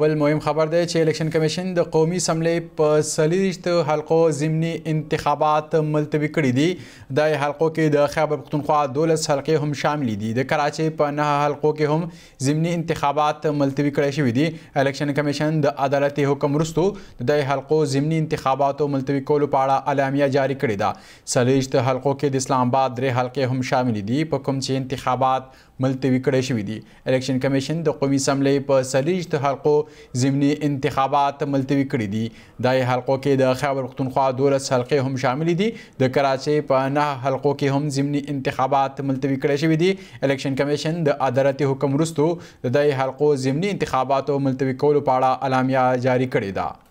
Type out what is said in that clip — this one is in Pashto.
بل مهم خبر دی چې الیکشن کمیشن د قومي سملې په سلیشت حلقو ضمني انتخابات ملتوي کړی دي د حلقو کې د خیبر پختونخوا 12 حلقې هم شامل دي د کراچي په نه حلقو کې هم ضمني انتخابات ملتوي کړی شوی دي الیکشن کمیشن د عدالتي حکم وروستو د حلقو ضمني انتخاباتو ملتوي کولو په اړه اعلامیه جاری کړې ده سلیشت حلقو کې د اسلام آباد درې حلقې هم شامل دي په کوم چې انتخابات ملتوي کړی شوی دي الیکشن کمیشن د قومي سملې په سلیشت حلقو ضمني انتخابات ملتوي کړی دي د حلقو کې د خیبر پختونخوا 12 حلقې هم شامل دي د کراچي په نه حلقو کې هم ضمني انتخابات ملتوي کړی شوی دي الیکشن کمیشن د عدالتي حکم وروسته د دې حلقو ضمني انتخاباتو ملتوي کولو په اړه اعلامیه جاری کړې ده